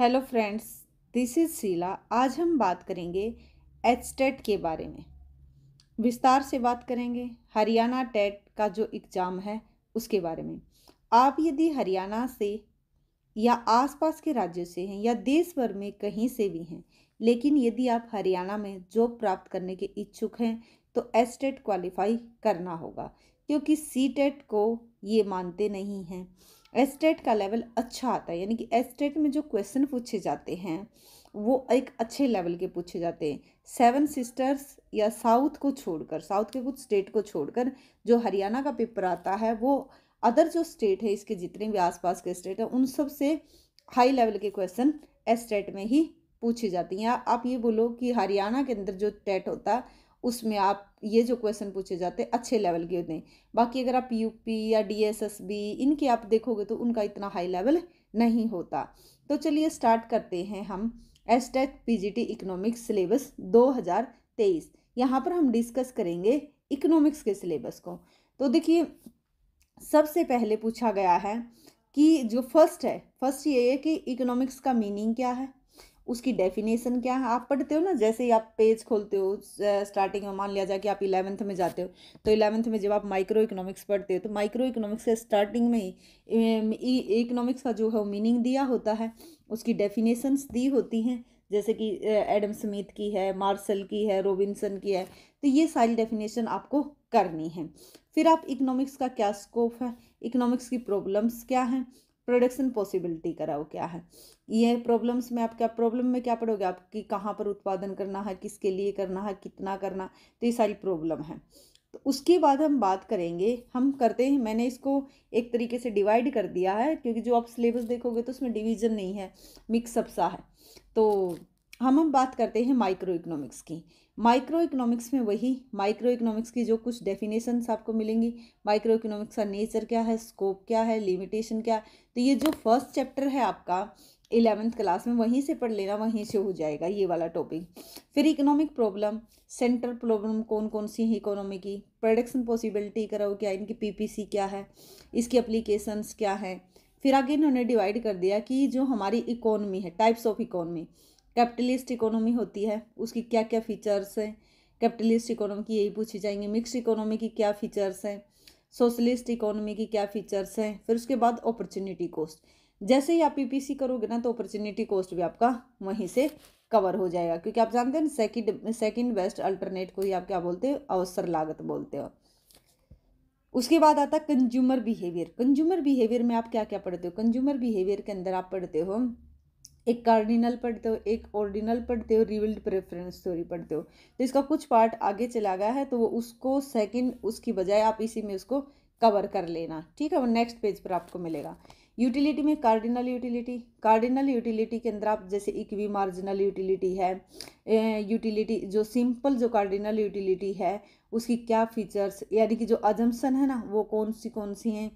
hello friends this is Sheela आज हम बात करेंगे एच टेट e के बारे में विस्तार से बात करेंगे हरियाणा टेट e का जो एग्ज़ाम है उसके बारे में आप यदि हरियाणा से या आसपास के राज्यों से हैं या देश भर में कहीं से भी हैं लेकिन यदि आप हरियाणा में जॉब प्राप्त करने के इच्छुक हैं तो एच टेट क्वालिफाई करना होगा क्योंकि सी टेट e को ये मानते नहीं हैं एस्टेट का लेवल अच्छा आता है यानी कि एस्टेट में जो क्वेश्चन पूछे जाते हैं वो एक अच्छे लेवल के पूछे जाते हैं सेवन सिस्टर्स या साउथ को छोड़कर साउथ के कुछ स्टेट को छोड़कर जो हरियाणा का पेपर आता है वो अदर जो स्टेट है इसके जितने भी आसपास के स्टेट हैं उन सब से हाई लेवल के क्वेश्चन एस्टेट में ही पूछी जाती हैं आप ये बोलो कि हरियाणा के अंदर जो टेट होता है उसमें आप ये जो क्वेश्चन पूछे जाते हैं अच्छे लेवल के होते हैं बाकी अगर आप यूपी या डीएसएसबी इनके आप देखोगे तो उनका इतना हाई लेवल नहीं होता तो चलिए स्टार्ट करते हैं हम S tech P G T economics syllabus दो हज़ार तेईस यहाँ पर हम डिस्कस करेंगे इकोनॉमिक्स के सिलेबस को तो देखिए सबसे पहले पूछा गया है कि जो फर्स्ट है फर्स्ट ये है कि इकोनॉमिक्स का मीनिंग क्या है उसकी डेफिनेशन क्या है आप पढ़ते हो ना जैसे ही आप पेज खोलते हो स्टार्टिंग में मान लिया जाए कि आप इलेवंथ में जाते हो तो इलेवंथ में जब आप माइक्रो इकोनॉमिक्स पढ़ते हो तो माइक्रो इकोनॉमिक्स से स्टार्टिंग में ही इकोनॉमिक्स का जो है मीनिंग दिया होता है उसकी डेफिनेशंस दी होती हैं जैसे कि एडम स्मिथ की है मार्सल की है रोबिनसन की है तो ये सारी डेफिनेशन आपको करनी है फिर आप इकोनॉमिक्स का क्या स्कोप है इकोनॉमिक्स की प्रॉब्लम्स क्या हैं प्रोडक्शन पॉसिबिलिटी कराओ क्या है ये प्रॉब्लम्स में आप क्या प्रॉब्लम में क्या पड़ोगे आपकी कहाँ पर उत्पादन करना है किसके लिए करना है कितना करना तो ये सारी प्रॉब्लम है तो उसके बाद हम बात करेंगे हम करते हैं मैंने इसको एक तरीके से डिवाइड कर दिया है क्योंकि जो आप सिलेबस देखोगे तो उसमें डिवीजन नहीं है मिक्सअप सा है तो हम हम बात करते हैं माइक्रो इकोनॉमिक्स की माइक्रो इकोनॉमिक्स में वही माइक्रो इकोनॉमिक्स की जो कुछ डेफिनेशंस आपको मिलेंगी माइक्रो इकोनॉमिक्स का नेचर क्या है स्कोप क्या है लिमिटेशन क्या है तो ये जो फर्स्ट चैप्टर है आपका इलेवेंथ क्लास में वहीं से पढ़ लेना वहीं से हो जाएगा ये वाला टॉपिक फिर इकोनॉमिक प्रॉब्लम सेंट्रल प्रॉब्लम कौन कौन सी है इकोनॉमी की प्रोडक्शन पॉसिबिलिटी कराओ क्या इनकी पीपीसी क्या है इसकी अप्लीकेशंस क्या है फिर आगे इन्होंने डिवाइड कर दिया कि जो हमारी इकोनॉमी है types of economy capitalist economy होती है उसकी क्या क्या फ़ीचर्स हैं कैपिटलिस्ट इकोनॉमी की यही पूछी जाएंगे मिक्स इकोनॉमी की क्या फ़ीचर्स हैं सोशलिस्ट इकोनॉमी की क्या फ़ीचर्स हैं फिर उसके बाद अपॉर्चुनिटी कॉस्ट जैसे ही आप पीपीसी करोगे ना तो अपॉर्चुनिटी कॉस्ट भी आपका वहीं से कवर हो जाएगा क्योंकि आप जानते हैं ना सेकंड सेकंड बेस्ट अल्टरनेट को ही आप क्या बोलते हो अवसर लागत बोलते हो उसके बाद आता कंज्यूमर बिहेवियर कंज्यूमर बिहेवियर में आप क्या क्या पढ़ते हो कंज्यूमर बिहेवियर के अंदर आप पढ़ते हो एक कार्डिनल पढ़ते हो एक ऑर्डिनल पढ़ते हो रिविल्ड प्रेफरेंस थ्योरी पढ़ते हो तो इसका कुछ पार्ट आगे चला गया है तो वो उसको सेकंड उसकी बजाय आप इसी में उसको कवर कर लेना ठीक है वो नेक्स्ट पेज पर आपको मिलेगा यूटिलिटी में कार्डिनल यूटिलिटी कार्डिनल यूटिलिटी के अंदर आप जैसे इक्वी मार्जिनल यूटिलिटी है यूटिलिटी जो सिंपल जो कार्डिनल यूटिलिटी है उसकी क्या फीचर्स यानी कि जो अजम्पन है ना वो कौन सी कौन सी हैं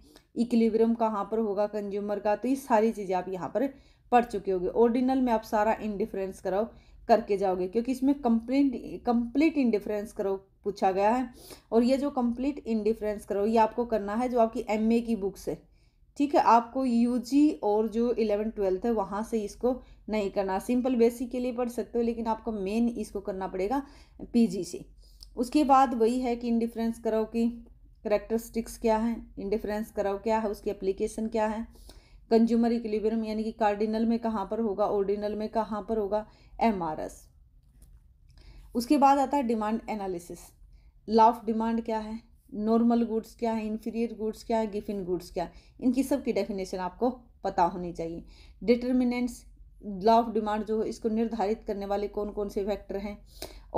इक्लिब्रियम कहाँ पर होगा कंज्यूमर का तो ये सारी चीज़ें आप यहाँ पर पढ़ चुके होगे ओरिजिनल में आप सारा इनडिफरेंस कराओ करके जाओगे क्योंकि इसमें कंप्लीट कंप्लीट इंडिफरेंस करो पूछा गया है और ये जो कंप्लीट इंडिफरेंस करो ये आपको करना है जो आपकी एमए की बुक से ठीक है आपको यूजी और जो इलेवन ट्वेल्थ है वहाँ से इसको नहीं करना सिंपल बेसिक के लिए पढ़ सकते हो लेकिन आपको मेन इसको करना पड़ेगा पीजी से उसके बाद वही है कि इंडिफरेंस करो कि करेक्टरिस्टिक्स क्या है इंडिफरेंस करो क्या है उसकी एप्लीकेशन क्या है कंज्यूमर इक्विलिब्रियम यानी कि कार्डिनल में कहाँ पर होगा ऑर्डिनल में कहाँ पर होगा एम उसके बाद आता है demand analysis law of demand क्या है नॉर्मल गुड्स क्या है इन्फीरियर गुड्स क्या है गिफिन गुड्स क्या है इनकी सब की डेफिनेशन आपको पता होनी चाहिए डिटर्मिनेंट्स लॉ ऑफ डिमांड जो है इसको निर्धारित करने वाले कौन कौन से फैक्टर हैं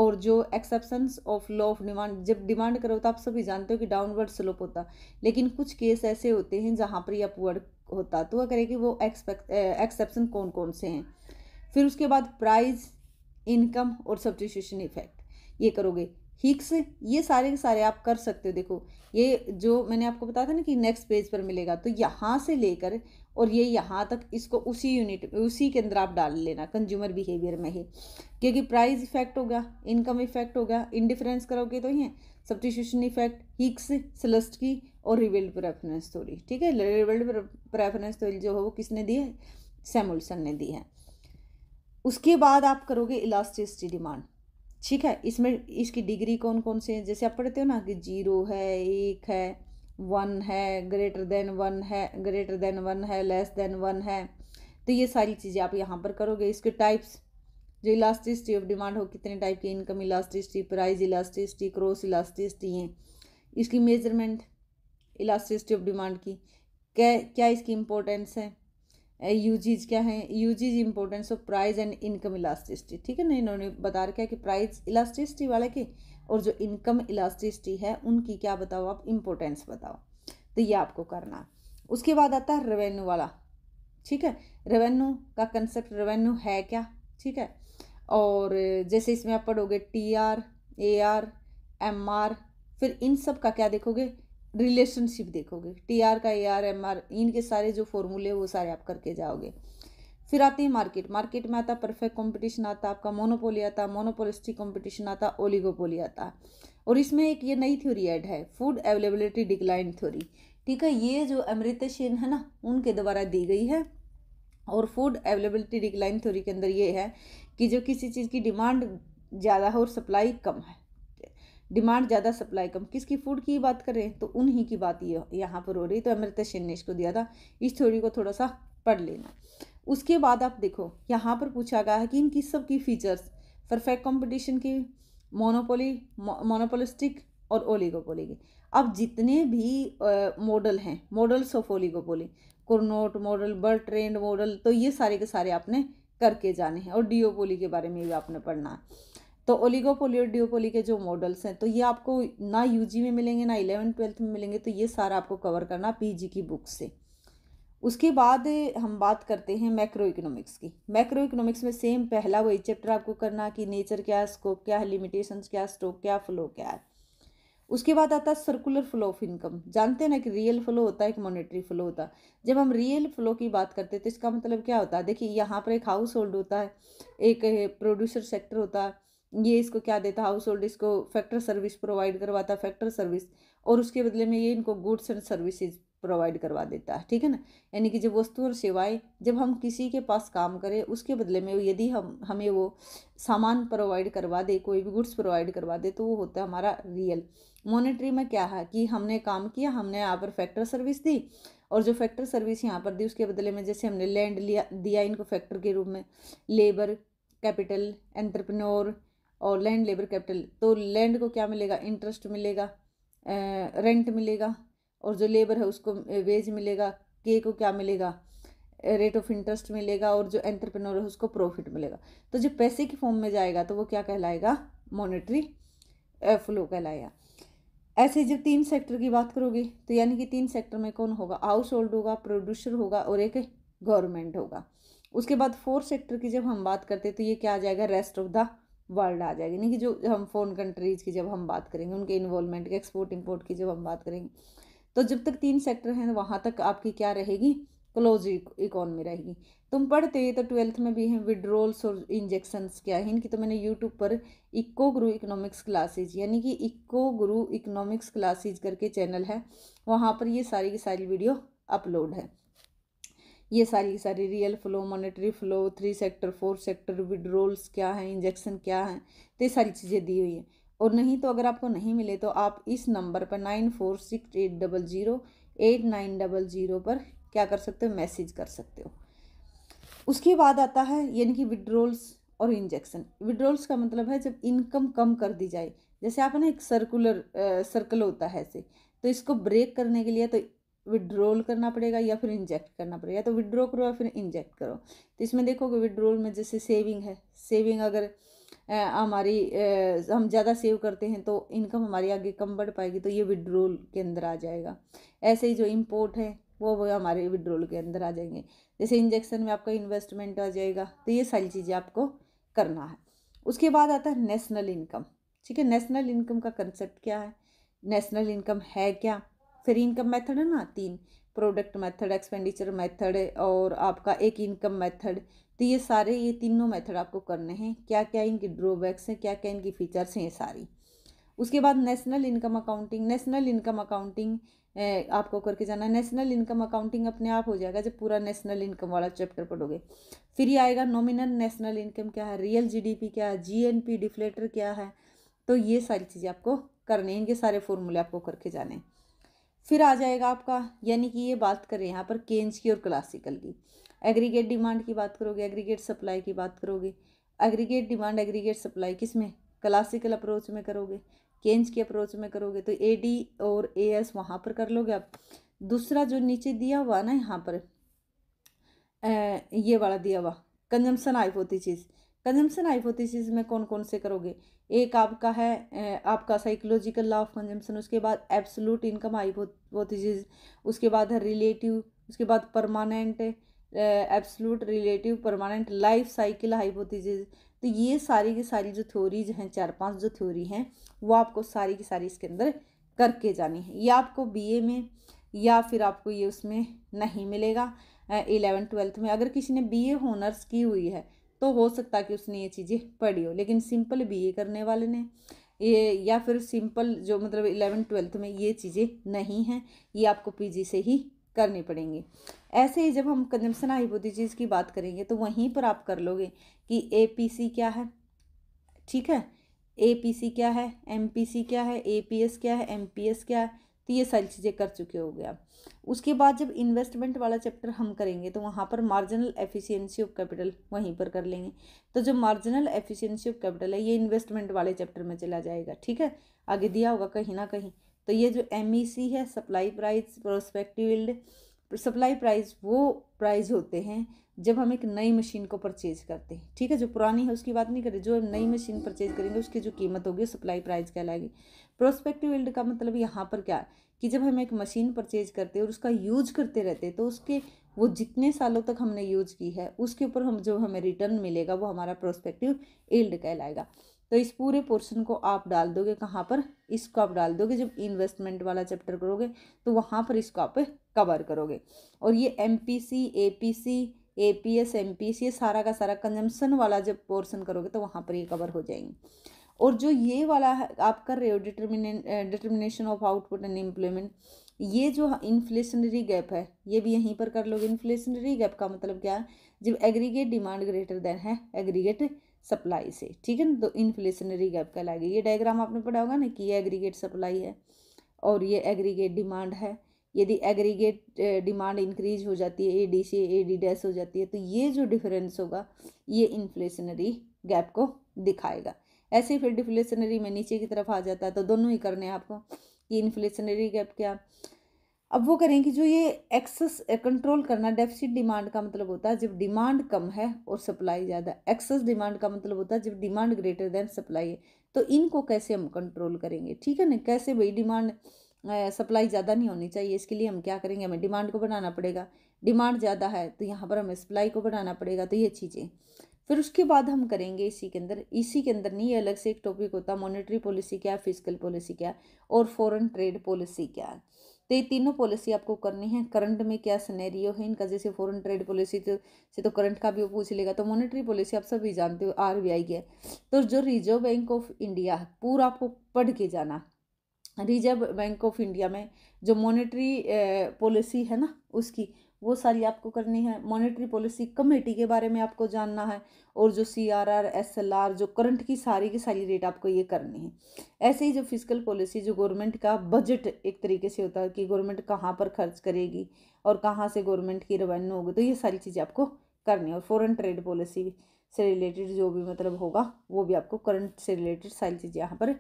और जो exceptions of law of demand जब डिमांड करो तो आप सभी जानते हो कि डाउनवर्ड स्लोप होता लेकिन कुछ केस ऐसे होते हैं जहाँ पर ये अपवर्ड होता तो वह करें कि वो एक्सेप्शन कौन कौन से हैं फिर उसके बाद प्राइस इनकम और सब्सटीट्यूशन इफेक्ट ये करोगे हिक्स ये सारे के सारे आप कर सकते हो देखो ये जो मैंने आपको बताया था ना कि नेक्स्ट पेज पर मिलेगा तो यहाँ से लेकर और ये यहाँ तक इसको उसी यूनिट उसी के अंदर आप डाल लेना कंज्यूमर बिहेवियर में ही क्योंकि प्राइस इफेक्ट होगा इनकम इफेक्ट होगा इनडिफरेंस करोगे तो ये सब्टिट्यूशन इफेक्ट हिक्स की और रिवेल्ड प्रेफरेंस थ्योरी ठीक है रिवेल्ड प्रेफरेंस थ्योरी जो है वो किसने दी है सैमुलसन ने दी है उसके बाद आप करोगे इलास्टिसिटी डिमांड ठीक है इसमें इसकी डिग्री कौन कौन से हैं जैसे आप पढ़ते हो ना कि जीरो है एक है वन है ग्रेटर देन वन है ग्रेटर देन वन है लेस देन वन है तो ये सारी चीज़ें आप यहाँ पर करोगे इसके टाइप्स जो इलास्टिसिटी ऑफ डिमांड हो कितने टाइप की income elasticity price elasticity cross elasticity है इसकी मेजरमेंट इलास्टिसिटी ऑफ डिमांड की क्या क्या इसकी इम्पोर्टेंस है यूजीज क्या है uses importance of price and income elasticity ठीक है ना इन्होंने बता रखा है कि प्राइस इलास्टिसिटी वाले की और जो इनकम इलास्टिसिटी है उनकी क्या बताओ आप इम्पोर्टेंस बताओ तो ये आपको करना है उसके बाद आता है रेवेन्यू वाला ठीक है रेवेन्यू का कंसेप्ट रेवेन्यू है क्या ठीक है और जैसे इसमें आप पढ़ोगे T R A R M R फिर इन सब का क्या देखोगे रिलेशनशिप देखोगे टी आर का ए आर एम आर इनके सारे जो फॉर्मूले वो सारे आप करके जाओगे फिर आते हैं मार्केट मार्केट में आता परफेक्ट कंपटीशन आता आपका मोनोपोली आता मोनोपोलिस्टिक कंपटीशन आता ओलिगोपोली आता और इसमें एक ये नई थ्योरी ऐड है फूड अवेलेबिलिटी डिक्लाइन थ्योरी ठीक है ये जो अमृत सेन है ना उनके द्वारा दी गई है और फूड अवेलेबिलिटी डिक्लाइन थ्योरी के अंदर ये है कि जो किसी चीज़ की डिमांड ज़्यादा हो और सप्लाई कम है डिमांड ज़्यादा सप्लाई कम किसकी फूड की बात कर रहे हैं तो उन्हीं की बात ये यहाँ पर हो रही तो अमृता सेन ने इसको दिया था इस थ्योरी को थोड़ा सा पढ़ लेना उसके बाद आप देखो यहाँ पर पूछा गया है कि इनकी सब की फीचर्स परफेक्ट कंपटीशन की मोनोपोली मोनोपोलिस्टिक और ओलिगोपोली की अब जितने भी मॉडल हैं models of oligopoly Cournot model Bertrand model तो ये सारे के सारे आपने करके जाने हैं और डिओपोली के बारे में भी आपने पढ़ना है तो ओलिगोपोली और डिओपोली के जो मॉडल्स हैं तो ये आपको ना यूजी में मिलेंगे ना इलेवन ट्वेल्थ में मिलेंगे तो ये सारा आपको कवर करना पीजी की बुक से उसके बाद हम बात करते हैं मैक्रो इकोनॉमिक्स की मैक्रो इकोनॉमिक्स में सेम पहला वही चैप्टर आपको करना कि नेचर क्या है स्कोप क्या है लिमिटेशंस क्या स्टोक क्या फ्लो क्या है उसके बाद आता है सर्कुलर फ्लो ऑफ इनकम जानते हैं ना कि रियल फ्लो होता है एक मॉनेटरी फ्लो होता है जब हम रियल फ्लो की बात करते हैं तो इसका मतलब क्या होता है देखिए यहाँ पर एक हाउस होल्ड होता है एक प्रोड्यूसर सेक्टर होता है ये इसको क्या देता है हाउस होल्ड इसको फैक्टर सर्विस प्रोवाइड करवाता है फैक्टर सर्विस और उसके बदले में ये इनको गुड्स एंड सर्विसेज प्रोवाइड करवा देता है ठीक है ना यानी कि जब वस्तु और सेवाएं जब हम किसी के पास काम करें उसके बदले में यदि हम हमें वो सामान प्रोवाइड करवा दे कोई भी गुड्स प्रोवाइड करवा दे तो वो होता है हमारा रियल मॉनिटरी में क्या है कि हमने काम किया हमने यहाँ पर फैक्टर सर्विस दी और जो फैक्टर सर्विस यहाँ पर दी उसके बदले में जैसे हमने लैंड लिया दिया इनको फैक्टर के रूप में लेबर कैपिटल एंटरप्रेन्योर और लैंड लेबर कैपिटल तो लैंड को क्या मिलेगा इंटरेस्ट मिलेगा रेंट मिलेगा और जो लेबर है उसको वेज मिलेगा के को क्या मिलेगा रेट ऑफ इंटरेस्ट मिलेगा और जो एंटरप्रेन्योर है उसको प्रॉफिट मिलेगा तो जब पैसे के फॉर्म में जाएगा तो वो क्या कहलाएगा मॉनेटरी फ्लो कहलाएगा ऐसे जब तीन सेक्टर की बात करोगे तो यानी कि तीन सेक्टर में कौन होगा हाउस होल्ड होगा प्रोड्यूसर होगा और एक गवर्नमेंट होगा उसके बाद फोर सेक्टर की जब हम बात करते हैं तो ये क्या आ जाएगा रेस्ट ऑफ द वर्ल्ड आ जाएगी यानी कि जो हम फॉरन कंट्रीज की जब हम बात करेंगे उनके इन्वॉल्वमेंट के एक्सपोर्ट इम्पोर्ट की जब हम बात करेंगे तो जब तक तीन सेक्टर हैं तो वहाँ तक आपकी क्या रहेगी क्लोज इकोनमी e- रहेगी तुम पढ़ते तो ट्वेल्थ में भी हैं विड्रोल्स और इंजेक्शंस क्या है इनकी तो मैंने यूट्यूब पर इको गुरु इकोनॉमिक्स क्लासेज यानी कि इक्को गुरु इकोनॉमिक्स क्लासेज करके चैनल है वहाँ पर ये सारी की सारी वीडियो अपलोड है ये सारी की सारी real flow monetary flow three sector four sector withdrawals क्या हैं इंजेक्शन क्या हैं तो ये सारी चीज़ें दी हुई हैं और नहीं तो अगर आपको नहीं मिले तो आप इस नंबर पर nine four six eight double zero eight nine double zero पर क्या कर सकते हो मैसेज कर सकते हो उसके बाद आता है यानी कि विड्रोल्स और इंजेक्शन विड्रोल्स का मतलब है जब इनकम कम कर दी जाए जैसे आप ना एक सर्कुलर सर्कल होता है ऐसे तो इसको ब्रेक करने के लिए तो विड्रोल करना पड़ेगा या फिर इंजेक्ट करना पड़ेगा तो विड्रॉ करो या फिर इंजेक्ट करो तो इसमें देखोगे विड्रोल में जैसे सेविंग है सेविंग अगर हमारी हम ज़्यादा सेव करते हैं तो इनकम हमारी आगे कम बढ़ पाएगी तो ये विड्रोल के अंदर आ जाएगा ऐसे ही जो इम्पोर्ट है वो वो हमारे विड्रोल के अंदर आ जाएंगे जैसे इंजेक्शन में आपका इन्वेस्टमेंट आ जाएगा तो ये सारी चीज़ें आपको करना है उसके बाद आता है नेशनल इनकम ठीक है नेशनल इनकम का कंसेप्ट क्या है नेशनल इनकम है क्या फिर इनकम मेथड है ना तीन प्रोडक्ट मेथड एक्सपेंडिचर मेथड और आपका एक इनकम मेथड तो ये सारे ये तीनों मेथड आपको करने हैं क्या क्या इनकी ड्रॉबैक्स हैं क्या क्या इनकी फीचर्स हैं ये सारी उसके बाद national income accounting national income accounting आपको करके जाना है नेशनल इनकम अकाउंटिंग अपने आप हो जाएगा जब पूरा नेशनल इनकम वाला चैप्टर पढ़ोगे फिर ये आएगा नॉमिनल नेशनल इनकम क्या है रियल जीडीपी क्या है जीएनपी डिफ्लेटर क्या है तो ये सारी चीज़ें आपको करनी है इनके सारे फॉर्मूले आपको करके जाने फिर आ जाएगा आपका यानी कि ये बात करें यहाँ पर केन्स की और क्लासिकल की एग्रीगेट डिमांड की बात करोगे एग्रीगेट सप्लाई की बात करोगे एग्रीगेट डिमांड एग्रीगेट सप्लाई किस में क्लासिकल अप्रोच में करोगे केन्स की अप्रोच में करोगे तो ए डी और ए एस वहाँ पर कर लोगे आप दूसरा जो नीचे दिया हुआ ना यहाँ पर ए, ये वाला दिया हुआ कंजम्पसन हाइपोथेसिस होती चीज़ कंजम्पसन चीज़ में कौन कौन से करोगे एक आपका है ए, आपका साइकोलॉजिकल लॉ ऑफ कंजम्पन उसके बाद एब्सोलूट इनकम हाइपोथेसिस उसके बाद है रिलेटिव उसके बाद permanent absolute relative permanent life cycle hypothesis तो ये सारी की सारी जो थ्योरीज हैं चार पांच जो थ्योरी हैं वो आपको सारी की सारी इसके अंदर करके जानी है ये आपको बीए में या फिर आपको ये उसमें नहीं मिलेगा एलेवन ट्वेल्थ में अगर किसी ने बीए होनर्स की हुई है तो हो सकता है कि उसने ये चीज़ें पढ़ी हो लेकिन सिंपल बी करने वाले ने ये या फिर सिंपल जो मतलब इलेवन ट्वेल्थ में ये चीज़ें नहीं हैं ये आपको पीजी से ही करने पड़ेंगे ऐसे ही जब हम कंजम्पन हाइपोथीसिस की बात करेंगे तो वहीं पर आप कर लोगे कि सी क्या है ठीक है सी क्या है सी क्या है एस क्या है एस क्या है तो ये सारी चीज़ें कर चुके हो गया उसके बाद जब इन्वेस्टमेंट वाला चैप्टर हम करेंगे तो वहाँ पर मार्जिनल एफिशिएंसी ऑफ कैपिटल वहीं पर कर लेंगे तो जो मार्जिनल एफिशिएंसी ऑफ कैपिटल है ये इन्वेस्टमेंट वाले चैप्टर में चला जाएगा ठीक है आगे दिया होगा कहीं ना कहीं तो ये जो एम e है supply price prospective yield supply price वो प्राइस होते हैं जब हम एक नई मशीन को परचेज करते हैं ठीक है जो पुरानी है उसकी बात नहीं करें जो हम नई मशीन परचेज करेंगे उसकी जो कीमत होगी सप्लाई प्राइस कहलाएगी प्रोस्पेक्टिव यील्ड का मतलब यहाँ पर क्या कि जब हम एक मशीन परचेज करते और उसका यूज करते रहते तो उसके वो जितने सालों तक हमने यूज की है उसके ऊपर हम जो हमें रिटर्न मिलेगा वो हमारा प्रोस्पेक्टिव ईल्ड कहलाएगा तो इस पूरे पोर्शन को आप डाल दोगे कहाँ पर इसको आप डाल दोगे जब इन्वेस्टमेंट वाला चैप्टर करोगे तो वहाँ पर इसको आप कवर करोगे और ये M P C A P C A P S M P C ये सारा का सारा कंजम्पन वाला जब पोर्सन करोगे तो वहाँ पर ये कवर हो जाएंगे और जो ये वाला है आप कर रहे हो determine determination of output and employment ये जो इन्फ्लेशनरी गैप है ये भी यहीं पर कर लोगे इन्फ्लेशनरी गैप का मतलब क्या है जब एग्रीगेट डिमांड ग्रेटर देन है एग्रीगेट सप्लाई से ठीक है ना तो इन्फ्लेशनरी गैप कहलाएगा ये डायग्राम आपने पढ़ा होगा ना कि ये एग्रीगेट सप्लाई है और ये एग्रीगेट डिमांड है यदि एग्रीगेट डिमांड इंक्रीज हो जाती है A D C A D डैस हो जाती है तो ये जो डिफरेंस होगा ये इन्फ्लेशनरी गैप को दिखाएगा ऐसे फिर डिफ्लेशनरी में नीचे की तरफ आ जाता है तो दोनों ही करने हैं आपको कि इन्फ्लेशनरी गैप क्या अब वो करें कि जो ये एक्सेस कंट्रोल eh, करना डेफिसिट डिमांड का मतलब होता है जब डिमांड कम है और सप्लाई ज़्यादा एक्सेस डिमांड का मतलब होता है जब डिमांड ग्रेटर देन सप्लाई है तो इनको कैसे हम कंट्रोल करेंगे ठीक है ना कैसे भाई डिमांड सप्लाई ज़्यादा नहीं होनी चाहिए इसके लिए हम क्या करेंगे हमें डिमांड को बढ़ाना पड़ेगा डिमांड ज़्यादा है तो यहाँ पर हमें सप्लाई को बढ़ाना पड़ेगा तो ये चीज़ें फिर उसके बाद हम करेंगे इसी के अंदर इसी के अंदर नहीं अलग से एक टॉपिक होता मॉनेटरी पॉलिसी क्या है फिजिकल पॉलिसी क्या है और फॉरेन ट्रेड पॉलिसी क्या है तो ये तीनों पॉलिसी आपको करनी है करंट में क्या सनेरियो है इनका जैसे फॉरेन ट्रेड पॉलिसी तो से तो करंट का भी वो पूछ लेगा तो मॉनेटरी पॉलिसी आप सभी जानते हो आर बी आई की है तो जो रिजर्व बैंक ऑफ इंडिया है पूरा आपको पढ़ के जाना रिजर्व बैंक ऑफ इंडिया में जो मॉनेटरी पॉलिसी है ना उसकी वो सारी आपको करनी है मॉनेटरी पॉलिसी कमेटी के बारे में आपको जानना है और जो C R R S L R जो करंट की सारी की सारी रेट आपको ये करनी है ऐसे ही जो फिजिकल पॉलिसी जो गवर्नमेंट का बजट एक तरीके से होता है कि गवर्नमेंट कहाँ पर खर्च करेगी और कहाँ से गवर्नमेंट की रेवेन्यू होगी तो ये सारी चीज़ें आपको करनी है और फॉरन ट्रेड पॉलिसी से रिलेटेड जो भी मतलब होगा वो भी आपको करंट से रिलेटेड सारी चीज़ें यहाँ पर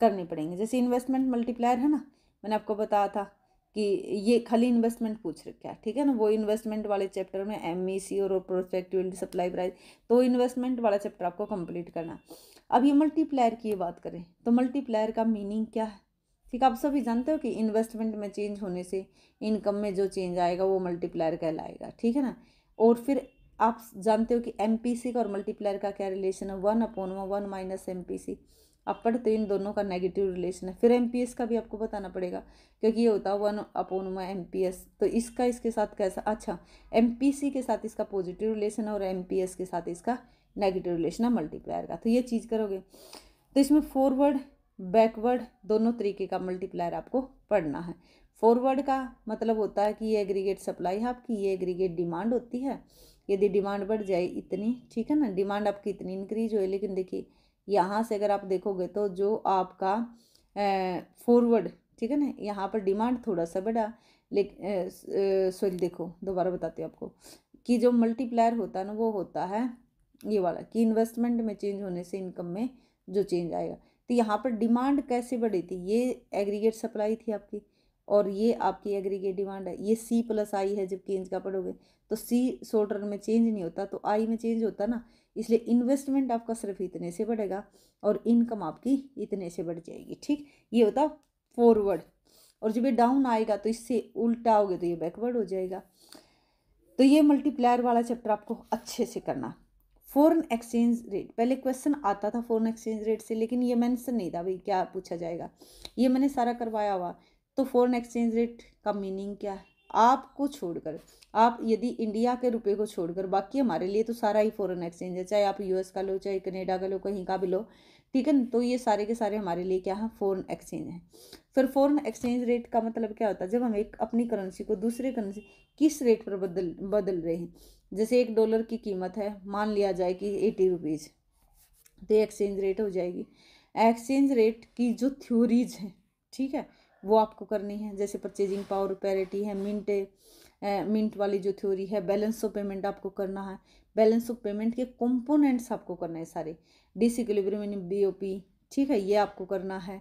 करनी पड़ेंगी जैसे इन्वेस्टमेंट मल्टीप्लायर है ना मैंने आपको बताया था कि ये खाली इन्वेस्टमेंट पूछ रखा है ठीक है ना वो इन्वेस्टमेंट वाले चैप्टर में एम ई सी और प्रोस्पेक्टिव सप्लाई प्राइस तो इन्वेस्टमेंट वाला चैप्टर आपको कंप्लीट करना अब ये मल्टीप्लायर की बात करें तो मल्टीप्लायर का मीनिंग क्या है ठीक है आप सभी जानते हो कि इन्वेस्टमेंट में चेंज होने से इनकम में जो चेंज आएगा वो मल्टीप्लायर कहलाएगा ठीक है ना और फिर आप जानते हो कि एम पी सी का और मल्टीप्लायर का क्या रिलेशन है one upon one minus M P C अपर तो इन दोनों का नेगेटिव रिलेशन है फिर एम का भी आपको बताना पड़ेगा क्योंकि ये होता है वन अपोन वन एम तो इसका इसके साथ कैसा अच्छा एम के साथ इसका पॉजिटिव रिलेशन है और एम के साथ इसका नेगेटिव रिलेशन है मल्टीप्लायर का तो ये चीज़ करोगे तो इसमें फॉरवर्ड बैकवर्ड दोनों तरीके का मल्टीप्लायर आपको पढ़ना है फॉरवर्ड का मतलब होता है कि ये एग्रीगेट सप्लाई है आपकी ये एग्रीगेट डिमांड होती है यदि डिमांड बढ़ जाए इतनी ठीक है ना डिमांड आपकी इतनी इंक्रीज हो लेकिन देखिए यहाँ से अगर आप देखोगे तो जो आपका फॉरवर्ड ठीक है ना यहाँ पर डिमांड थोड़ा सा बढ़ा लेकिन सॉरी देखो दोबारा बताती हूँ आपको कि जो मल्टीप्लायर होता है ना वो होता है ये वाला कि इन्वेस्टमेंट में चेंज होने से इनकम में जो चेंज आएगा तो यहाँ पर डिमांड कैसे बढ़ी थी ये एग्रीगेट सप्लाई थी आपकी और ये आपकी एग्रीगेट डिमांड है ये सी प्लस आई है जब चेंज का पढ़ोगे तो सी शोल्डर में चेंज नहीं होता तो आई में चेंज होता ना इसलिए इन्वेस्टमेंट आपका सिर्फ इतने से बढ़ेगा और इनकम आपकी इतने से बढ़ जाएगी ठीक ये होता फॉरवर्ड और जब ये डाउन आएगा तो इससे उल्टा होगा तो ये बैकवर्ड हो जाएगा तो ये मल्टीप्लायर वाला चैप्टर आपको अच्छे से करना फॉरेन एक्सचेंज रेट पहले क्वेश्चन आता था फॉरेन एक्सचेंज रेट से लेकिन ये मैंसन नहीं था भाई क्या पूछा जाएगा ये मैंने सारा करवाया हुआ तो फॉरेन एक्सचेंज रेट का मीनिंग क्या है आपको छोड़कर आप यदि इंडिया के रुपए को छोड़कर बाकी हमारे लिए तो सारा ही फॉरेन एक्सचेंज है चाहे आप यूएस का लो चाहे कनेडा का लो कहीं का भी लो ठीक है ना तो ये सारे के सारे हमारे लिए क्या है फॉरेन एक्सचेंज है फिर फॉरेन एक्सचेंज रेट का मतलब क्या होता है जब हम एक अपनी करेंसी को दूसरे करेंसी किस रेट पर बदल बदल रहे हैं जैसे एक डॉलर की कीमत है मान लिया जाए कि एटी रुपीज़ तो एक्सचेंज रेट हो जाएगी एक्सचेंज रेट की जो थ्योरीज हैं ठीक है वो आपको करनी है जैसे परचेजिंग पावर पैरिटी है मिंट मिंट वाली जो थ्योरी है बैलेंस ऑफ पेमेंट आपको करना है बैलेंस ऑफ पेमेंट के कंपोनेंट्स आपको करना है सारे क्लिवरी मीनिंग बी ठीक है ये आपको करना है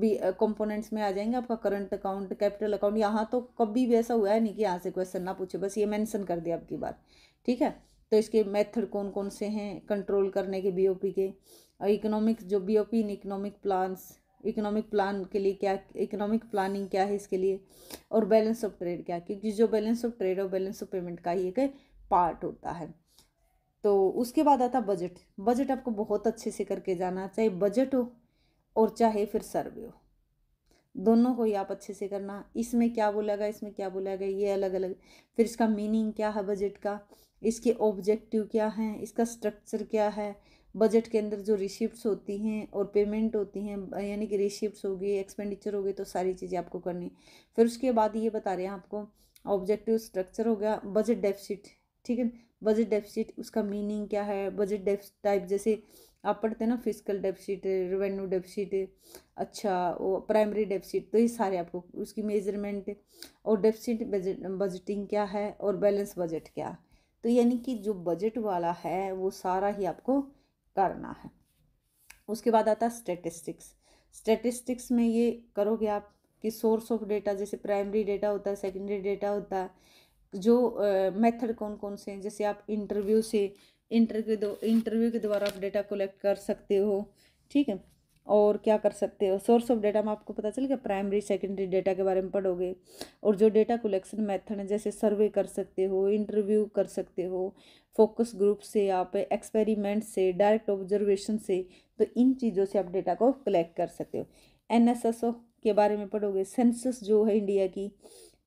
बी कंपोनेंट्स में आ जाएंगे आपका करंट अकाउंट कैपिटल अकाउंट यहाँ तो कभी भी ऐसा हुआ है नहीं कि यहाँ से क्वेश्चन ना पूछे बस ये मैंसन कर दिया आपकी बात ठीक है तो इसके मेथड कौन कौन से हैं कंट्रोल करने के बीओपी के और इकोनॉमिक जो बीओपी इन इकोनॉमिक प्लान्स इकोनॉमिक प्लान के लिए क्या इकोनॉमिक प्लानिंग क्या है इसके लिए और बैलेंस ऑफ ट्रेड क्या क्योंकि जो बैलेंस ऑफ ट्रेड और बैलेंस ऑफ पेमेंट का ही एक पार्ट होता है तो उसके बाद आता बजट बजट आपको बहुत अच्छे से करके जाना चाहे बजट हो और चाहे फिर सर्वे हो दोनों को ही आप अच्छे से करना इसमें क्या बोला गया इसमें क्या बोला गया ये अलग अलग फिर इसका मीनिंग क्या है बजट का इसके ऑब्जेक्टिव क्या हैं इसका स्ट्रक्चर क्या है बजट के अंदर जो रिसिप्ट होती हैं और पेमेंट होती हैं यानी कि रिसिप्ट हो गई एक्सपेंडिचर हो गए तो सारी चीज़ें आपको करनी फिर उसके बाद ये बता रहे हैं आपको ऑब्जेक्टिव स्ट्रक्चर हो गया बजट डेफिसिट ठीक है बजट डेफिसिट उसका मीनिंग क्या है बजट डेफ टाइप जैसे आप पढ़ते हैं ना फिजिकल डेफिसिट रेवेन्यू डेफिसिट अच्छा वो प्राइमरी डेफिसिट तो ये सारे आपको उसकी मेजरमेंट और डेफिसिट बजट बजटिंग क्या है और बैलेंस बजट क्या तो यानी कि जो बजट वाला है वो सारा ही आपको करना है उसके बाद आता है स्टेटिस्टिक्स स्टेटिस्टिक्स में ये करोगे आप कि सोर्स ऑफ डेटा जैसे प्राइमरी डेटा होता है सेकेंडरी डेटा होता है जो मेथड uh, कौन कौन से हैं जैसे आप इंटरव्यू से इंटरव्यू इंटरव्यू के द्वारा आप डेटा कलेक्ट कर सकते हो ठीक है और क्या कर सकते हो सोर्स ऑफ डेटा में आपको पता चल गया प्राइमरी सेकेंडरी डेटा के बारे में पढ़ोगे और जो डेटा कलेक्शन मेथड है जैसे सर्वे कर सकते हो इंटरव्यू कर सकते हो फोकस ग्रुप से आप एक्सपेरिमेंट से डायरेक्ट ऑब्जर्वेशन से तो इन चीज़ों से आप डेटा को कलेक्ट कर सकते हो एन के बारे में पढ़ोगे सेंसस जो है इंडिया की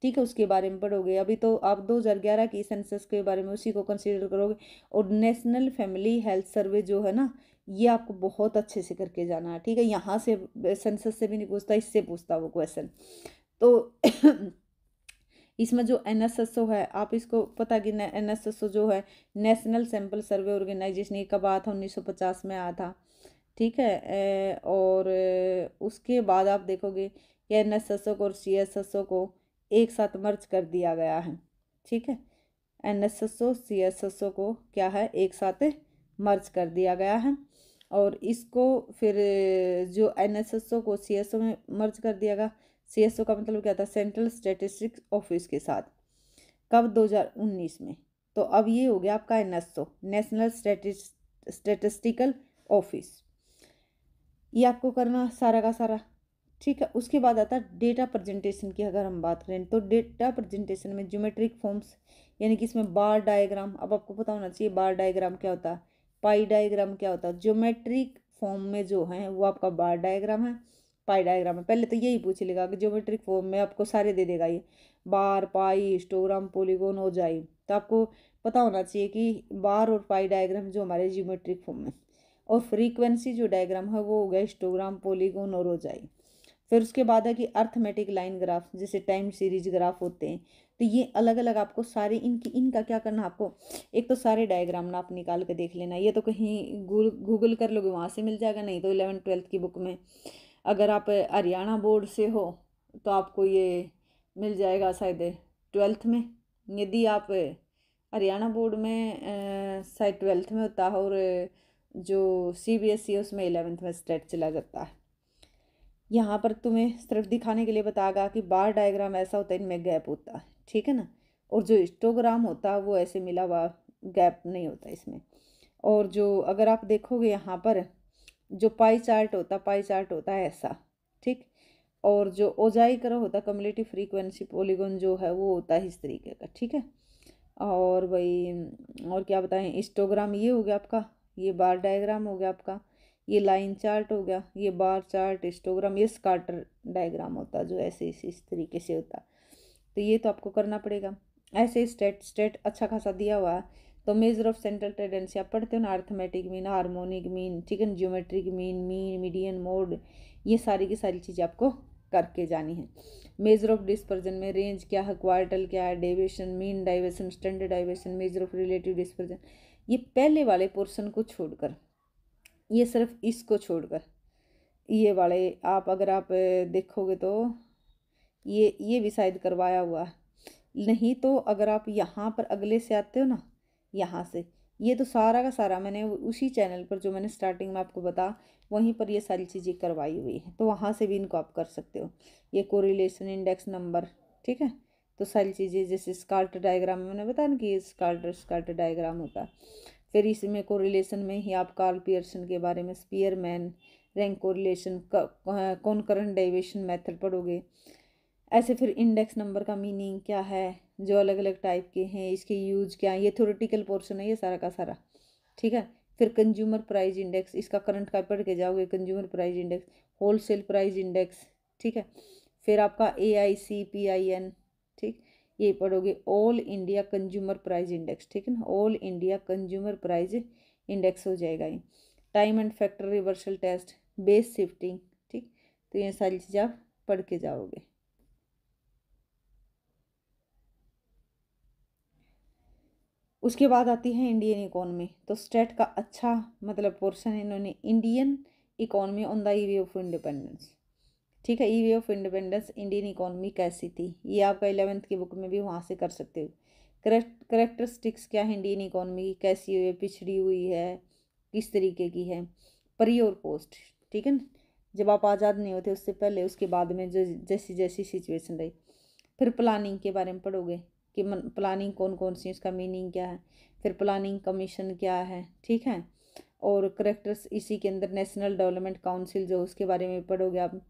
ठीक है उसके बारे में पढ़ोगे अभी तो आप 2011 की सेंसस के बारे में उसी को कंसीडर करोगे और नेशनल फैमिली हेल्थ सर्वे जो है ना ये आपको बहुत अच्छे से करके जाना है ठीक है यहाँ से सेंसस से भी नहीं पूछता इससे पूछता वो क्वेश्चन तो इसमें जो एन है आप इसको पता कि एन एस जो है नेशनल सैम्पल सर्वे ऑर्गेनाइजेशन ये कब आया था 1950 में आया था ठीक है और उसके बाद आप देखोगे कि एन को और सी को एक साथ मर्ज कर दिया गया है ठीक है N S S O C S S O को क्या है एक साथ मर्ज कर दिया गया है और इसको फिर जो एन एस एस ओ को सी एस ओ में मर्ज कर दिया गया सी एस ओ का मतलब क्या था सेंट्रल स्टेटिस्टिक्स ऑफिस के साथ कब दो हज़ार उन्नीस में तो अब ये हो गया आपका N S O national statistical office ये आपको करना सारा का सारा ठीक है उसके बाद आता है डेटा प्रेजेंटेशन की अगर हम बात करें तो डेटा प्रेजेंटेशन में ज्योमेट्रिक फॉर्म्स यानी कि इसमें बार डायग्राम अब आपको पता होना चाहिए बार डायग्राम क्या होता है पाई डायग्राम क्या होता है ज्योमेट्रिक फॉर्म में जो है वो आपका बार डायग्राम है पाई डायग्राम है पहले तो यही पूछ लेगा कि ज्योमेट्रिक फॉर्म में आपको सारे दे देगा ये बार पाई स्टोग्राम पोलीगोन हो जाए तो आपको पता होना चाहिए कि बार और पाई डायग्राम जो हमारे ज्योमेट्रिक फॉर्म में और फ्रीक्वेंसी जो डायग्राम है वो हो गया स्टोग्राम पोलीगोन और हो जाए फिर उसके बाद है कि अर्थमेटिक लाइन ग्राफ जैसे टाइम सीरीज ग्राफ होते हैं तो ये अलग अलग आपको सारे इनकी इनका क्या करना आपको एक तो सारे डायग्राम ना आप निकाल के देख लेना ये तो कहीं गूगल कर लोगे वहाँ से मिल जाएगा नहीं तो इलेवन ट्वेल्थ की बुक में अगर आप हरियाणा बोर्ड से हो तो आपको ये मिल जाएगा शायद ट्वेल्थ में यदि आप हरियाणा बोर्ड में शायद ट्वेल्थ में होता है और जो सी बी एस ई उसमें एलेवेंथ में स्टेट चला जाता है यहाँ पर तुम्हें सिर्फ दिखाने के लिए बताएगा कि बार डायग्राम ऐसा होता है इनमें गैप होता है ठीक है ना और जो हिस्टोग्राम होता है वो ऐसे मिला हुआ गैप नहीं होता इसमें और जो अगर आप देखोगे यहाँ पर जो पाई चार्ट होता पाई चार्ट होता है ऐसा ठीक और जो ओजाई करो होता कम्युनिटी फ्रीक्वेंसी पोलीगोन जो है वो होता है इस तरीके का ठीक है और भाई और क्या बताएं इस्टोग्राम ये हो गया आपका ये बार डायग्राम हो गया आपका ये लाइन चार्ट हो गया ये बार चार्ट हिस्टोग्राम ये स्कार्टर डायग्राम होता जो ऐसे इस इस तरीके से होता तो ये तो आपको करना पड़ेगा ऐसे स्टेट स्टेट अच्छा खासा दिया हुआ है तो मेजर ऑफ सेंट्रल टेंडेंसी आप पढ़ते हो ना arithmetic mean harmonic mean chicken geometric mean mean median mode ये सारी की सारी चीज़ें आपको करके जानी है मेजर ऑफ डिस्पर्जन में रेंज क्या है क्वार्टल क्या है deviation mean deviation standard deviation measure of relative dispersion ये पहले वाले पोर्शन को छोड़कर ये सिर्फ इसको छोड़कर ये वाले आप अगर आप देखोगे तो ये ये भी शायद करवाया हुआ है नहीं तो अगर आप यहाँ पर अगले से आते हो ना यहाँ से ये तो सारा का सारा मैंने उसी चैनल पर जो मैंने स्टार्टिंग में आपको बता वहीं पर ये सारी चीज़ें करवाई हुई हैं तो वहाँ से भी इनको आप कर सकते हो ये कोरिलेशन इंडेक्स नंबर ठीक है तो सारी चीज़ें जैसे स्कार्ट डायग्राम मैंने बताया ना कि ये स्कार्ट स्कार्ट डायग्राम होता है फिर इसमें कोरिलेशन में ही आप कार्ल पियर्सन के बारे में Spearman rank correlation current deviation method पढ़ोगे ऐसे फिर इंडेक्स नंबर का मीनिंग क्या है जो अलग अलग टाइप के हैं इसके यूज क्या है ये थोरेटिकल पोर्शन है ये सारा का सारा ठीक है फिर कंज्यूमर प्राइस इंडेक्स इसका करंट का पढ़ के जाओगे consumer price index wholesale price index ठीक है फिर आपका ए आई सी पी आई एन ये पढ़ोगे all India consumer price index ठीक है ना all India consumer price index हो जाएगा ये time and factor reversal test base shifting ठीक तो ये सारी चीज़ें आप पढ़ के जाओगे उसके बाद आती है इंडियन इकोनॉमी तो स्टेट का अच्छा मतलब पोर्शन इन्होंने Indian economy on the eve of independence ठीक है eve of independence Indian economy कैसी थी ये आपका इलेवेंथ की बुक में भी वहाँ से कर सकते हो करेक्टरिस्टिक्स क्या है इंडियन इकोनॉमी की कैसी हुई है पिछड़ी हुई है किस तरीके की है परी और पोस्ट ठीक है ना जब आप आज़ाद नहीं होते उससे पहले उसके बाद में जो जैसी जैसी सिचुएशन रही फिर प्लानिंग के बारे में पढ़ोगे कि प्लानिंग कौन कौन सी उसका मीनिंग क्या है फिर प्लानिंग कमीशन क्या है ठीक है और करेक्टर्स इसी के अंदर नेशनल डेवलपमेंट काउंसिल जो उसके बारे में पढ़ोगे आप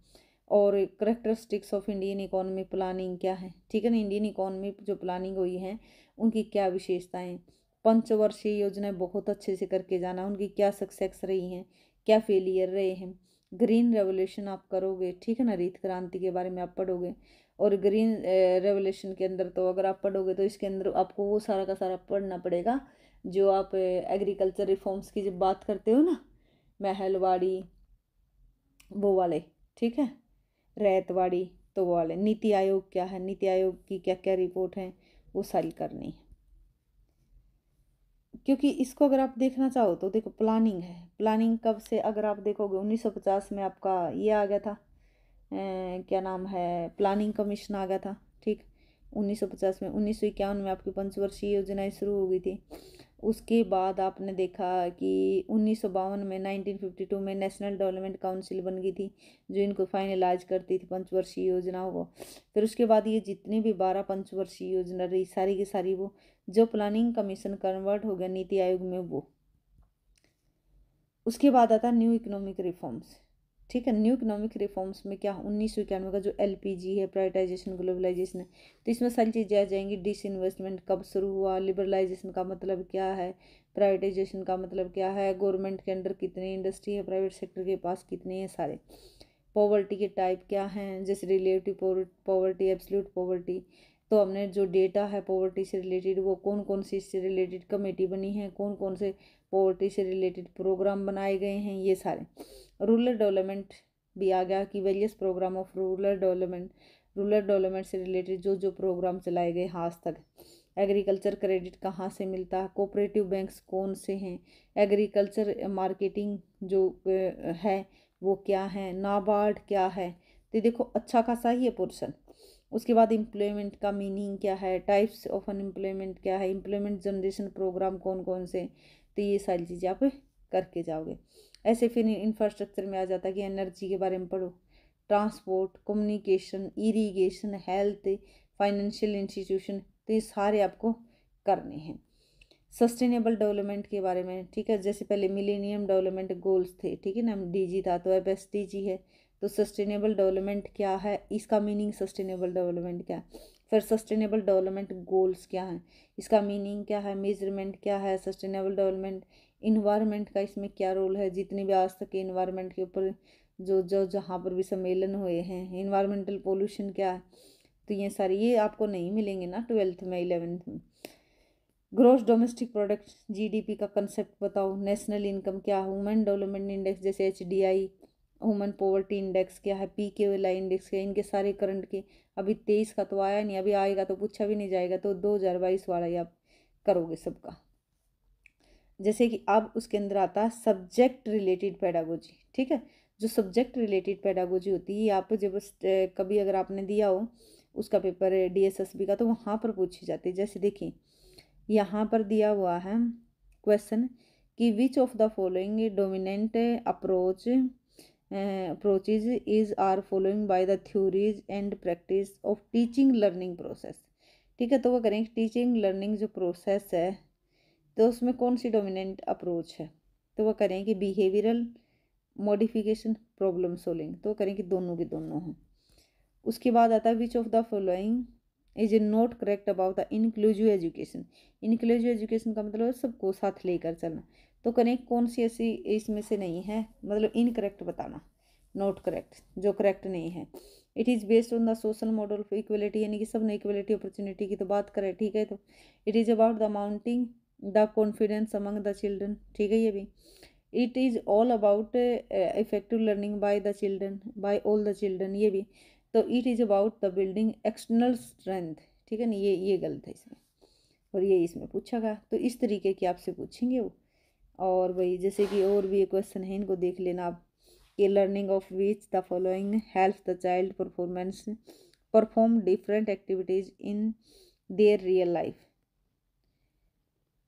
और characteristics of Indian economy planning क्या है ठीक है ना इंडियन इकोनॉमी जो प्लानिंग हुई है उनकी क्या विशेषताएं पंचवर्षीय योजनाएं बहुत अच्छे से करके जाना उनकी क्या सक्सेस रही हैं क्या फेलियर रहे हैं ग्रीन रेवोल्यूशन आप करोगे ठीक है ना रीत क्रांति के बारे में आप पढ़ोगे और ग्रीन रेवोल्यूशन के अंदर तो अगर आप पढ़ोगे तो इसके अंदर आपको वो सारा का सारा पढ़ना पड़ेगा जो आप एग्रीकल्चर रिफॉर्म्स की जब बात करते हो ना महलवाड़ी वो वाले ठीक है रेतवाड़ी तो वो वाले नीति आयोग क्या है नीति आयोग की क्या क्या रिपोर्ट है वो सारी करनी है क्योंकि इसको अगर आप देखना चाहो तो देखो प्लानिंग है प्लानिंग कब से अगर आप देखोगे 1950 में आपका ये आ गया था ए, क्या नाम है प्लानिंग कमीशन आ गया था ठीक 1950 में उन्नीस में आपकी पंचवर्षीय योजनाएँ शुरू हो गई थी उसके बाद आपने देखा कि उन्नीस में 1952 में नेशनल डेवलपमेंट काउंसिल बन गई थी जो इनको फाइनलाइज करती थी पंचवर्षीय योजनाओं को फिर उसके बाद ये जितनी भी बारह पंचवर्षीय योजना रही सारी की सारी वो जो प्लानिंग कमीशन कन्वर्ट हो गया नीति आयोग में वो उसके बाद आता न्यू इकोनॉमिक रिफॉर्म्स ठीक है न्यू इकोनॉमिक रिफॉर्म्स में क्या उन्नीस सौ इक्यानवे का जो एल है प्राइवेटाइजेशन ग्लोबलाइजेशन है तो इसमें सारी चीज़ें आ जाएंगी डिस इन्वेस्टमेंट कब शुरू हुआ लिबरलाइजेशन का मतलब क्या है प्राइवेटाइजेशन का मतलब क्या है गवर्नमेंट के अंडर कितनी इंडस्ट्री है प्राइवेट सेक्टर के पास कितने हैं सारे पॉवर्टी के टाइप क्या हैं जैसे रिलेटिव पॉवर्टी एब्सल्यूट पॉवर्टी तो हमने जो डेटा है पॉवर्टी से रिलेटेड वो कौन कौन सी इससे रिलेटेड कमेटी बनी है कौन कौन से पॉवर्टी से रिलेटेड प्रोग्राम बनाए गए हैं ये सारे रूरल डेवलपमेंट भी आ गया कि various programme of rural development rural development से रिलेटेड जो जो प्रोग्राम चलाए गए आज तक एग्रीकल्चर क्रेडिट कहाँ से मिलता है कोऑपरेटिव बैंक्स कौन से हैं एग्रीकल्चर मार्केटिंग जो है वो क्या है नाबार्ड क्या है तो देखो अच्छा खासा ही है पोर्सन उसके बाद एम्प्लॉयमेंट का मीनिंग क्या है टाइप्स ऑफ अनएम्प्लॉयमेंट क्या है इम्प्लॉयमेंट जनरेशन प्रोग्राम कौन कौन से तो ये सारी चीज़ें आप करके जाओगे ऐसे फिर इंफ्रास्ट्रक्चर में आ जाता है कि एनर्जी के बारे में पढ़ो transport communication irrigation health financial institution तो ये सारे आपको करने हैं सस्टेनेबल डेवलपमेंट के बारे में ठीक है जैसे पहले मिलेनियम डेवलपमेंट गोल्स थे ठीक है ना जी था तो एफ एस जी है तो सस्टेनेबल डेवलपमेंट क्या है इसका मीनिंग सस्टेनेबल डेवलपमेंट क्या है फिर सस्टेनेबल डेवलपमेंट गोल्स क्या हैं इसका मीनिंग क्या है मेजरमेंट क्या है सस्टेनेबल डेवलपमेंट इन्वायरमेंट का इसमें क्या रोल है जितनी भी आज तक इन्वायरमेंट के ऊपर जो जो जहाँ पर भी सम्मेलन हुए हैं इन्वायरमेंटल पोल्यूशन क्या है तो ये सारी ये आपको नहीं मिलेंगे ना ट्वेल्थ में इलेवेंथ में ग्रोस डोमेस्टिक प्रोडक्ट जीडीपी का कंसेप्ट बताओ नेशनल इनकम क्या है वुमेन डेवलपमेंट इंडेक्स जैसे आई वुमेन पॉवर्टी इंडेक्स क्या है पी के वाला इंडेक्स क्या इनके सारे करंट के अभी तेईस का तो आया नहीं अभी आएगा तो पूछा भी नहीं जाएगा तो दो हज़ार बाईस वाला ही आप करोगे सबका जैसे कि अब उसके अंदर आता है सब्जेक्ट रिलेटेड पैडागोजी ठीक है जो सब्जेक्ट रिलेटेड पैडागोजी होती है आप जब कभी अगर आपने दिया हो उसका पेपर बी का तो वहाँ पर पूछी जाती है जैसे देखिए यहाँ पर दिया हुआ है क्वेश्चन कि which of the following dominant approach approaches is are following by the theories and practice of teaching learning process ठीक है तो वो करें टीचिंग लर्निंग जो प्रोसेस है तो उसमें कौन सी डोमिनेंट अप्रोच है तो वह करें कि बिहेवियरल मॉडिफिकेशन प्रॉब्लम सोल्विंग तो करें कि दोनों के दोनों हों उसके बाद आता है which of the following is a not correct about the inclusive education inclusive education का मतलब सबको साथ लेकर चलना तो करें कौन सी ऐसी इसमें से नहीं है मतलब इनकरेक्ट बताना नॉट करेक्ट जो करेक्ट नहीं है it is based on the social model of equality यानी कि सब ने इक्वलिटी अपॉर्चुनिटी की तो बात करें ठीक है तो it is about the mounting the confidence among the children ठीक है ये भी it is all about effective learning by the children by all the children ये भी तो it is about the building external strength ठीक है ना ये ये गलत है इसमें और ये इसमें पूछा गया तो इस तरीके की आपसे पूछेंगे वो और भाई जैसे कि और भी एक क्वेश्चन है इनको देख लेना आप कि learning of which the following help the child performance perform different activities in their real life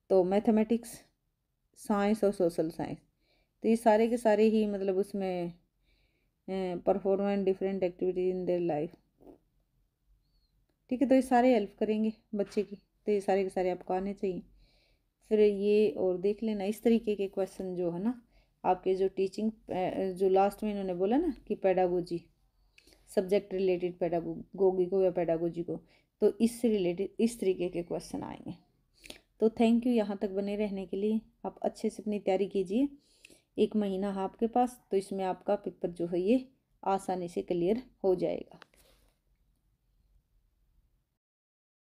तो मैथमेटिक्स साइंस और सोशल साइंस तो ये सारे के सारे ही मतलब उसमें performance different activities in their life ठीक है तो ये सारे हेल्प करेंगे बच्चे की तो ये सारे के सारे आपको आने चाहिए फिर ये और देख लेना इस तरीके के क्वेश्चन जो है ना आपके जो टीचिंग जो लास्ट में इन्होंने बोला ना कि पैडागोजी सब्जेक्ट रिलेटेड पैडागोगी को या पैडागोजी को तो इससे रिलेटेड इस तरीके के क्वेश्चन आएंगे तो थैंक यू यहाँ तक बने रहने के लिए आप अच्छे से अपनी तैयारी कीजिए एक महीना है आपके पास तो इसमें आपका पेपर जो है ये आसानी से क्लियर हो जाएगा